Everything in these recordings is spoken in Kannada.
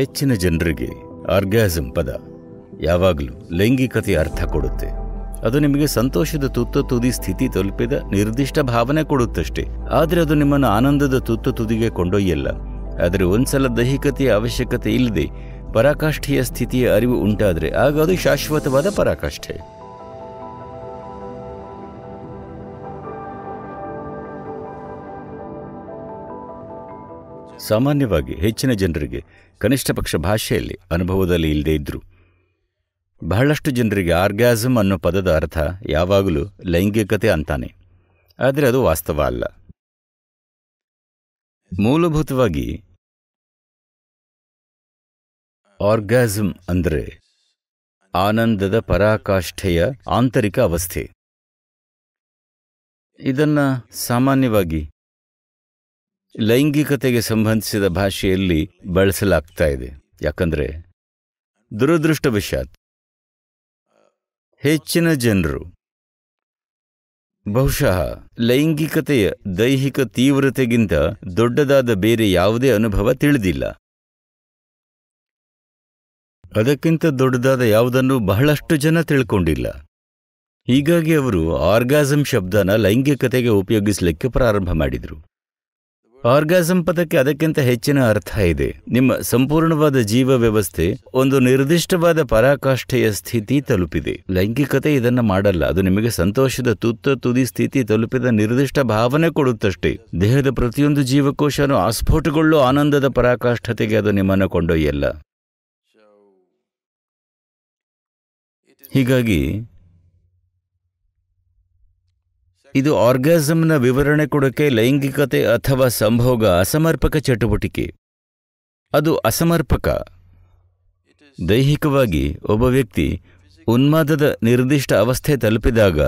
ಹೆಚ್ಚಿನ ಜನರಿಗೆ ಆರ್ಗ್ಯಾಸಮ್ ಪದ ಯಾವಾಗಲೂ ಲೈಂಗಿಕತೆ ಅರ್ಥ ಕೊಡುತ್ತೆ ಅದು ನಿಮಗೆ ಸಂತೋಷದ ತುತ್ತ ತುದಿ ಸ್ಥಿತಿ ತಲುಪಿದ ನಿರ್ದಿಷ್ಟ ಭಾವನೆ ಕೊಡುತ್ತಷ್ಟೇ ಆದರೆ ಅದು ನಿಮ್ಮನ್ನು ಆನಂದದ ತುತ್ತ ತುದಿಗೆ ಕೊಂಡೊಯ್ಯಲ್ಲ ಆದರೆ ಒಂದ್ಸಲ ದೈಹಿಕತೆಯ ಅವಶ್ಯಕತೆ ಇಲ್ಲದೆ ಪರಾಕಾಷ್ಠೆಯ ಸ್ಥಿತಿಯ ಅರಿವು ಉಂಟಾದರೆ ಆಗ ಅದು ಶಾಶ್ವತವಾದ ಪರಾಕಾಷ್ಠೆ ಸಾಮಾನ್ಯವಾಗಿ ಹೆಚ್ಚಿನ ಜನರಿಗೆ ಕನಿಷ್ಠ ಪಕ್ಷ ಭಾಷೆಯಲ್ಲಿ ಅನುಭವದಲ್ಲಿ ಇಲ್ಲದೇ ಇದ್ದರು ಬಹಳಷ್ಟು ಜನರಿಗೆ ಆರ್ಗ್ಯಾಸಮ್ ಅನ್ನೋ ಪದದ ಅರ್ಥ ಯಾವಾಗಲೂ ಲೈಂಗಿಕತೆ ಅಂತಾನೆ ಆದರೆ ಅದು ವಾಸ್ತವ ಅಲ್ಲ ಮೂಲಭೂತವಾಗಿ ಆರ್ಗ್ಯಾಸಮ್ ಅಂದರೆ ಆನಂದದ ಪರಾಕಾಷ್ಠೆಯ ಆಂತರಿಕ ಅವಸ್ಥೆ ಇದನ್ನು ಸಾಮಾನ್ಯವಾಗಿ ಲೈಂಗಿಕತೆಗೆ ಸಂಬಂಧಿಸಿದ ಭಾಷೆಯಲ್ಲಿ ಬಳಸಲಾಗ್ತಾ ಇದೆ ಯಾಕಂದರೆ ದುರದೃಷ್ಟವಶಾತ್ ಹೆಚ್ಚಿನ ಜನರು ಬಹುಶಃ ಲೈಂಗಿಕತೆಯ ದೈಹಿಕ ತೀವ್ರತೆಗಿಂತ ದೊಡ್ಡದಾದ ಬೇರೆ ಯಾವುದೇ ಅನುಭವ ತಿಳಿದಿಲ್ಲ ಅದಕ್ಕಿಂತ ದೊಡ್ಡದಾದ ಯಾವುದನ್ನು ಬಹಳಷ್ಟು ಜನ ತಿಳ್ಕೊಂಡಿಲ್ಲ ಹೀಗಾಗಿ ಅವರು ಆರ್ಗಾಸಮ್ ಶಬ್ದನ ಲೈಂಗಿಕತೆಗೆ ಉಪಯೋಗಿಸಲಿಕ್ಕೆ ಪ್ರಾರಂಭ ಮಾಡಿದರು ಆರ್ಗಾಸಮ್ ಪದಕ್ಕೆ ಅದಕ್ಕಿಂತ ಹೆಚ್ಚಿನ ಅರ್ಥ ಇದೆ ನಿಮ್ಮ ಸಂಪೂರ್ಣವಾದ ಜೀವ ವ್ಯವಸ್ಥೆ ಒಂದು ನಿರ್ದಿಷ್ಟವಾದ ಪರಾಕಾಷ್ಠೆಯ ಸ್ಥಿತಿ ತಲುಪಿದೆ ಲೈಂಗಿಕತೆ ಇದನ್ನ ಮಾಡಲ್ಲ ಅದು ನಿಮಗೆ ಸಂತೋಷದ ತುತ್ತ ತುದಿ ಸ್ಥಿತಿ ತಲುಪಿದ ನಿರ್ದಿಷ್ಟ ಭಾವನೆ ಕೊಡುತ್ತಷ್ಟೇ ದೇಹದ ಪ್ರತಿಯೊಂದು ಜೀವಕೋಶನೂ ಆಸ್ಫೋಟಗೊಳ್ಳುವ ಆನಂದದ ಪರಾಕಾಷ್ಠತೆಗೆ ಅದು ನಿಮ್ಮನ್ನು ಕೊಂಡೊಯ್ಯಲ್ಲ ಹೀಗಾಗಿ ಇದು ಆರ್ಗ್ಯಾಸಮ್ನ ವಿವರಣೆ ಕೊಡೋಕೆ ಲೈಂಗಿಕತೆ ಅಥವಾ ಸಂಭೋಗ ಅಸಮರ್ಪಕ ಚಟುವಟಿಕೆ ಅದು ಅಸಮರ್ಪಕ ದೈಹಿಕವಾಗಿ ಒಬ್ಬ ವ್ಯಕ್ತಿ ಉನ್ಮಾದದ ನಿರ್ದಿಷ್ಟ ಅವಸ್ಥೆ ತಲುಪಿದಾಗ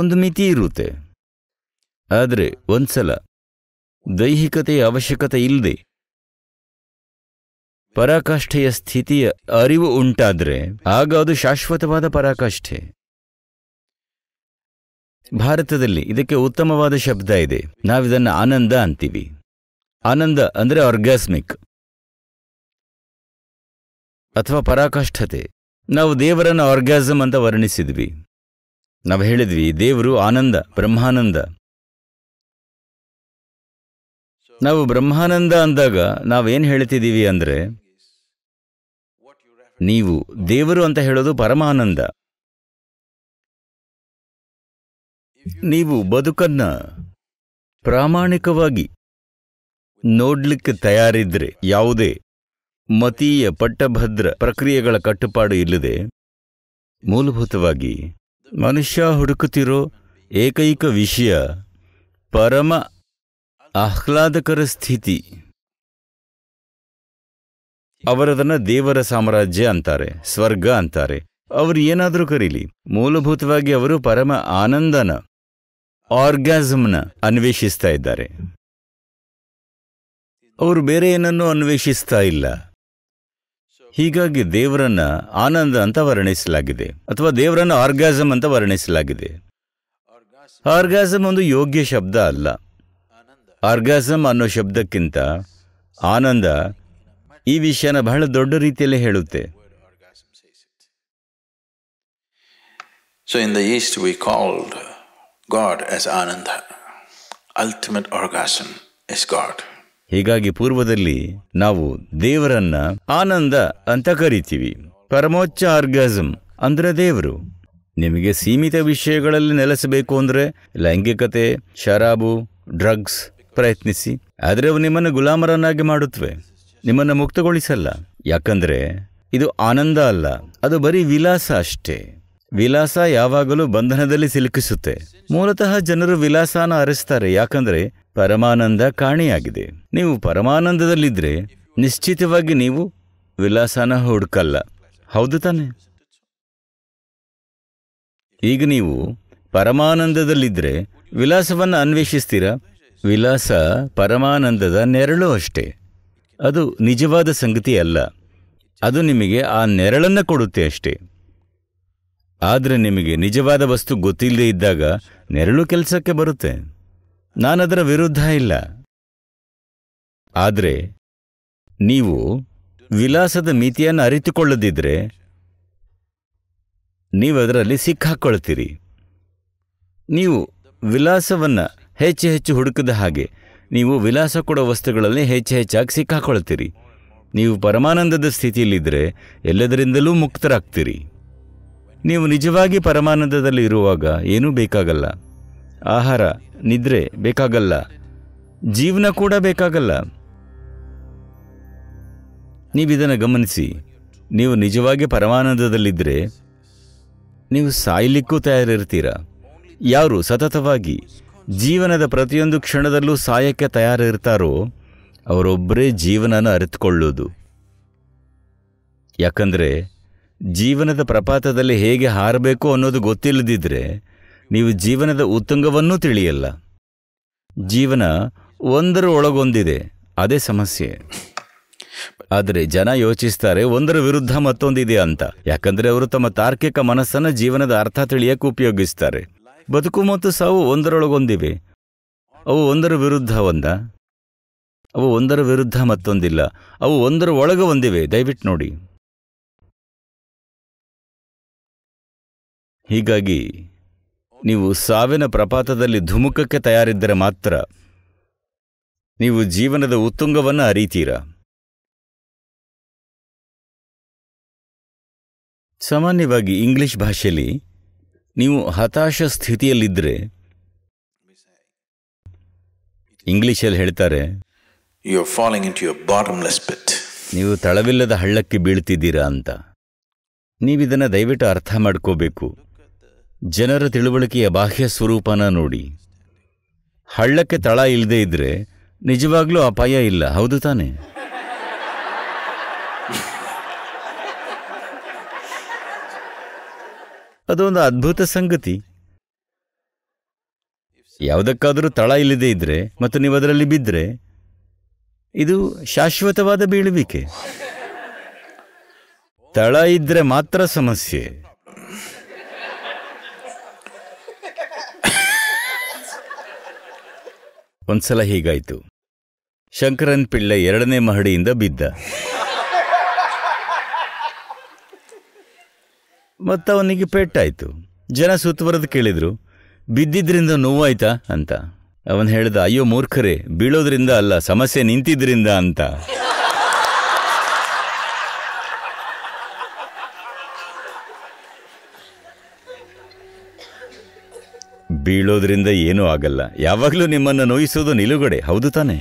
ಒಂದು ಮಿತಿ ಇರುತ್ತೆ ಆದರೆ ಒಂದ್ಸಲ ದೈಹಿಕತೆಯ ಅವಶ್ಯಕತೆ ಇಲ್ಲದೆ ಪರಾಕಾಷ್ಠೆಯ ಸ್ಥಿತಿಯ ಅರಿವು ಉಂಟಾದರೆ ಆಗ ಅದು ಶಾಶ್ವತವಾದ ಪರಾಕಾಷ್ಠೆ ಭಾರತದಲ್ಲಿ ಇದಕ್ಕೆ ಉತ್ತಮವಾದ ಶಬ್ದ ಇದೆ ನಾವಿದನ್ನು ಆನಂದ ಅಂತೀವಿ ಆನಂದ ಅಂದರೆ ಆರ್ಗಾಸ್ಮಿಕ್ ಅಥವಾ ಪರಾಕಾಷ್ಠತೆ ನಾವು ದೇವರನ್ನು ಆರ್ಗ್ಯಾಸಮ್ ಅಂತ ವರ್ಣಿಸಿದ್ವಿ ನಾವು ಹೇಳಿದ್ವಿ ದೇವರು ಆನಂದ ಬ್ರಹ್ಮಾನಂದ ನಾವು ಬ್ರಹ್ಮಾನಂದ ಅಂದಾಗ ನಾವೇನು ಹೇಳ್ತಿದ್ದೀವಿ ಅಂದರೆ ನೀವು ದೇವರು ಅಂತ ಹೇಳೋದು ಪರಮಾನಂದ ನೀವು ಬದುಕನ್ನ ಪ್ರಾಮಾಣಿಕವಾಗಿ ನೋಡ್ಲಿಕ್ಕೆ ತಯಾರಿದ್ರೆ ಯಾವುದೇ ಮತೀಯ ಪಟ್ಟಭದ್ರ ಪ್ರಕ್ರಿಯೆಗಳ ಕಟ್ಟುಪಾಡು ಇಲ್ಲದೆ ಮೂಲಭೂತವಾಗಿ ಮನುಷ್ಯ ಹುಡುಕುತ್ತಿರೋ ಏಕೈಕ ವಿಷಯ ಪರಮ ಆಹ್ಲಾದಕರ ಸ್ಥಿತಿ ಅವರದನ್ನ ದೇವರ ಸಾಮ್ರಾಜ್ಯ ಅಂತಾರೆ ಸ್ವರ್ಗ ಅಂತಾರೆ ಅವರು ಏನಾದರೂ ಕರೀಲಿ ಮೂಲಭೂತವಾಗಿ ಅವರು ಪರಮ ಆನಂದನ ಆರ್ಗ್ಯಾಸಮ್ನ ಅನ್ವೇಷಿಸ್ತಾ ಇದ್ದಾರೆ ಅವರು ಬೇರೆ ಏನನ್ನೂ ಅನ್ವೇಷಿಸ್ತಾ ಇಲ್ಲ ಹೀಗಾಗಿ ದೇವರನ್ನ ಆನಂದ ಅಂತ ವರ್ಣಿಸಲಾಗಿದೆ ಅಥವಾ ದೇವರನ್ನ ಆರ್ಗಾಸಮ್ ಅಂತ ವರ್ಣಿಸಲಾಗಿದೆ ಆರ್ಗಾಸಮ್ ಒಂದು ಯೋಗ್ಯ ಶಬ್ದ ಅಲ್ಲ ಆರ್ಗಾಸಮ್ ಅನ್ನೋ ಶಬ್ದಕ್ಕಿಂತ ಆನಂದ ಈ ವಿಷಯನ ಬಹಳ ದೊಡ್ಡ ರೀತಿಯಲ್ಲಿ ಹೇಳುತ್ತೆ so in the east we called god as ananda ultimate orgasm as god ಹೀಗಾಗಿ ಪೂರ್ವದಲ್ಲಿ ನಾವು ದೇವರನ್ನ ಆನಂದ ಅಂತ ಕರಿತೀವಿ ಪರಮೋಚ್ಚ ಆರ್ಗಾಸಮ್ ಅಂದ್ರೆ ದೇವರು ನಿಮಗೆ ಸೀಮಿತ ವಿಷಯಗಳಲ್ಲಿ ನೆಲೆಸಬೇಕು ಅಂದ್ರೆ ಲೈಂಗಿಕತೆ ಶರಾಬು ಡ್ರಗ್ಸ್ ಪ್ರಯತ್ನಿಸಿ ಆದರೆ ಅವು ನಿಮ್ಮನ್ನು ಗುಲಾಮರನ್ನಾಗಿ ಮಾಡುತ್ತವೆ ನಿಮ್ಮನ್ನು ಮುಕ್ತಗೊಳಿಸಲ್ಲ ಯಾಕಂದ್ರೆ ಇದು ಆನಂದ ಅಲ್ಲ ಅದು ಬರೀ ವಿಲಾಸ ಅಷ್ಟೇ ವಿಲಾಸ ಯಾವಾಗಲೂ ಬಂಧನದಲ್ಲಿ ಸಿಲುಕಿಸುತ್ತೆ ಮೂಲತಃ ಜನರು ವಿಲಾಸನ ಅರಿಸ್ತಾರೆ ಯಾಕಂದ್ರೆ ಪರಮಾನಂದ ಕಾಣೆಯಾಗಿದೆ ನೀವು ಪರಮಾನಂದದಲ್ಲಿದ್ದರೆ ನಿಶ್ಚಿತವಾಗಿ ನೀವು ವಿಲಾಸನ ಹುಡುಕಲ್ಲ ಹೌದು ತಾನೆ ಈಗ ನೀವು ಪರಮಾನಂದದಲ್ಲಿದ್ದರೆ ವಿಲಾಸವನ್ನು ಅನ್ವೇಷಿಸ್ತೀರಾ ವಿಲಾಸ ಪರಮಾನಂದದ ನೆರಳು ಅಷ್ಟೇ ಅದು ನಿಜವಾದ ಸಂಗತಿ ಅಲ್ಲ ಅದು ನಿಮಗೆ ಆ ನೆರಳನ್ನು ಕೊಡುತ್ತೆ ಅಷ್ಟೇ ಆದರೆ ನಿಮಗೆ ನಿಜವಾದ ವಸ್ತು ಗೊತ್ತಿಲ್ಲದೆ ಇದ್ದಾಗ ನೆರಳು ಕೆಲಸಕ್ಕೆ ಬರುತ್ತೆ ನಾನದರ ವಿರುದ್ಧ ಇಲ್ಲ ಆದರೆ ನೀವು ವಿಲಾಸದ ಮಿತಿಯನ್ನು ಅರಿತುಕೊಳ್ಳದಿದ್ದರೆ ನೀವದರಲ್ಲಿ ಸಿಕ್ಕಾಕ್ಕೊಳ್ತೀರಿ ನೀವು ವಿಲಾಸವನ್ನು ಹೆಚ್ಚು ಹೆಚ್ಚು ಹುಡುಕದ ಹಾಗೆ ನೀವು ವಿಲಾಸ ಕೊಡೋ ವಸ್ತುಗಳಲ್ಲಿ ಹೆಚ್ಚು ಹೆಚ್ಚಾಗಿ ಸಿಕ್ಕಾಕೊಳ್ತೀರಿ ನೀವು ಪರಮಾನಂದದ ಸ್ಥಿತಿಯಲ್ಲಿದ್ದರೆ ಎಲ್ಲದರಿಂದಲೂ ಮುಕ್ತರಾಗ್ತೀರಿ ನೀವು ನಿಜವಾಗಿ ಪರಮಾನಂದದಲ್ಲಿ ಇರುವಾಗ ಏನೂ ಬೇಕಾಗಲ್ಲ ಆಹಾರ ನಿದ್ರೆ ಬೇಕಾಗಲ್ಲ ಜೀವನ ಕೂಡ ಬೇಕಾಗಲ್ಲ ನೀವಿದನ್ನು ಗಮನಿಸಿ ನೀವು ನಿಜವಾಗಿ ಪರಮಾನಂದದಲ್ಲಿದ್ದರೆ ನೀವು ಸಾಯಲಿಕ್ಕೂ ತಯಾರಿರ್ತೀರ ಯಾರು ಸತತವಾಗಿ ಜೀವನದ ಪ್ರತಿಯೊಂದು ಕ್ಷಣದಲ್ಲೂ ಸಾಯಕ್ಕೆ ತಯಾರಿರ್ತಾರೋ ಅವರೊಬ್ಬರೇ ಜೀವನನ ಅರಿತುಕೊಳ್ಳೋದು ಯಾಕಂದರೆ ಜೀವನದ ಪ್ರಪಾತದಲ್ಲಿ ಹೇಗೆ ಹಾರಬೇಕು ಅನ್ನೋದು ಗೊತ್ತಿಲ್ಲದಿದ್ದರೆ ನೀವು ಜೀವನದ ಉತ್ತುಂಗವನ್ನೂ ತಿಳಿಯಲ್ಲ ಜೀವನ ಒಂದರ ಒಳಗೊಂದಿದೆ ಅದೇ ಸಮಸ್ಯೆ ಆದರೆ ಜನ ಯೋಚಿಸ್ತಾರೆ ಒಂದರ ವಿರುದ್ಧ ಮತ್ತೊಂದಿದೆ ಅಂತ ಯಾಕಂದರೆ ಅವರು ತಮ್ಮ ತಾರ್ಕಿಕ ಮನಸ್ಸನ್ನು ಜೀವನದ ಅರ್ಥ ತಿಳಿಯಕ್ಕೆ ಉಪಯೋಗಿಸ್ತಾರೆ ಬದುಕು ಮತ್ತು ಸಾವು ಒಂದರೊಳಗೊಂದಿವೆ ಅವು ಒಂದರ ವಿರುದ್ಧ ಒಂದ ಅವು ಒಂದರ ವಿರುದ್ಧ ಮತ್ತೊಂದಿಲ್ಲ ಅವು ಒಂದರ ಒಳಗೆ ಒಂದಿವೆ ದಯವಿಟ್ಟು ನೋಡಿ ಹೀಗಾಗಿ ನೀವು ಸಾವಿನ ಪ್ರಪಾತದಲ್ಲಿ ಧುಮುಕಕ್ಕೆ ತಯಾರಿದ್ದರೆ ಮಾತ್ರ ನೀವು ಜೀವನದ ಉತ್ತುಂಗವನ್ನು ಅರಿತೀರಾ ಸಾಮಾನ್ಯವಾಗಿ ಇಂಗ್ಲಿಷ್ ಭಾಷೆಯಲ್ಲಿ ನೀವು ಹತಾಶ ಸ್ಥಿತಿಯಲ್ಲಿದ್ದರೆ ಇಂಗ್ಲಿಷಲ್ಲಿ ಹೇಳ್ತಾರೆ you are falling into your bottomless pit ನೀವು ತಳವಿಲ್ಲದ ಹಳ್ಳಕ್ಕೆ ಬೀಳ್ತಿದ್ದೀರಾ ಅಂತ ನೀವಿದನ್ನು ದಯವಿಟ್ಟು ಅರ್ಥ ಮಾಡ್ಕೋಬೇಕು ಜನರ ತಿಳುವಳಿಕೆಯ ಬಾಹ್ಯ ಸ್ವರೂಪನ ನೋಡಿ ಹಳ್ಳಕ್ಕೆ ತಳ ಇಲ್ಲದೆ ಇದ್ರೆ ನಿಜವಾಗ್ಲೂ ಅಪಾಯ ಇಲ್ಲ ಹೌದು ತಾನೆ ಅದೊಂದು ಅದ್ಭುತ ಸಂಗತಿ ಯಾವುದಕ್ಕಾದರೂ ತಳ ಇಲ್ಲದೆ ಇದ್ರೆ ಮತ್ತು ನೀವು ಅದರಲ್ಲಿ ಬಿದ್ದರೆ ಇದು ಶಾಶ್ವತವಾದ ಬೀಳುವಿಕೆ ತಳ ಇದ್ರೆ ಮಾತ್ರ ಸಮಸ್ಯೆ ಒಂದ್ಸಲ ಹೀಗಾಯ್ತು ಶಂಕರನ್ ಪಿಳ್ಳೆ ಎರಡನೇ ಮಹಡಿಯಿಂದ ಬಿದ್ದ ಮತ್ತವನಿಗೆ ಅವನಿಗೆ ಜನ ಸುತ್ತುವರೆದು ಕೇಳಿದ್ರು ಬಿದ್ದಿದ್ರಿಂದ ನೋವಾಯ್ತಾ ಅಂತ ಅವನು ಹೇಳ್ದ ಅಯ್ಯೋ ಮೂರ್ಖರೇ ಬೀಳೋದ್ರಿಂದ ಅಲ್ಲ ಸಮಸ್ಯೆ ನಿಂತಿದ್ರಿಂದ ಅಂತ ಬೀಳೋದ್ರಿಂದ ಏನೂ ಆಗಲ್ಲ ಯಾವಾಗಲೂ ನಿಮ್ಮನ್ನು ನೋಯಿಸೋದು ನಿಲುಗಡೆ ಹೌದು ತಾನೆ